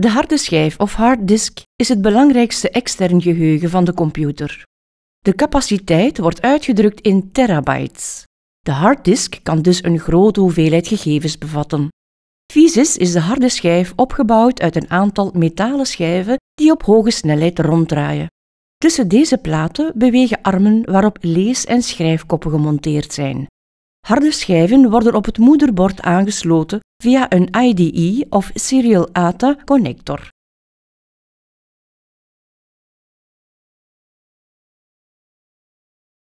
De harde schijf of harddisk is het belangrijkste extern geheugen van de computer. De capaciteit wordt uitgedrukt in terabytes. De harddisk kan dus een grote hoeveelheid gegevens bevatten. Fysisch is de harde schijf opgebouwd uit een aantal metalen schijven die op hoge snelheid ronddraaien. Tussen deze platen bewegen armen waarop lees- en schrijfkoppen gemonteerd zijn. Harde schijven worden op het moederbord aangesloten via een IDE of Serial ATA connector.